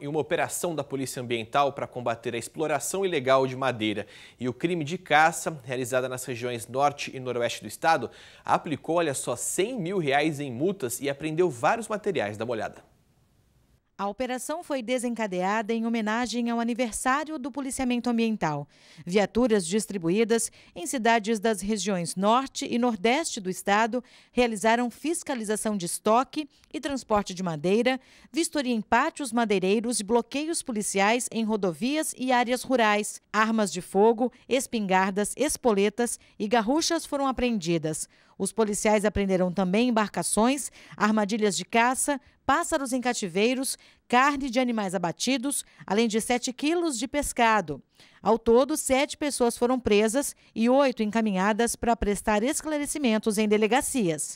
Em uma operação da Polícia Ambiental para combater a exploração ilegal de madeira e o crime de caça, realizada nas regiões norte e noroeste do estado, aplicou, olha só, 100 mil reais em multas e apreendeu vários materiais. Dá uma olhada. A operação foi desencadeada em homenagem ao aniversário do policiamento ambiental. Viaturas distribuídas em cidades das regiões norte e nordeste do estado realizaram fiscalização de estoque e transporte de madeira, vistoria em pátios madeireiros e bloqueios policiais em rodovias e áreas rurais. Armas de fogo, espingardas, espoletas e garruchas foram apreendidas. Os policiais apreenderam também embarcações, armadilhas de caça, pássaros em cativeiros, carne de animais abatidos, além de 7 quilos de pescado. Ao todo, sete pessoas foram presas e oito encaminhadas para prestar esclarecimentos em delegacias.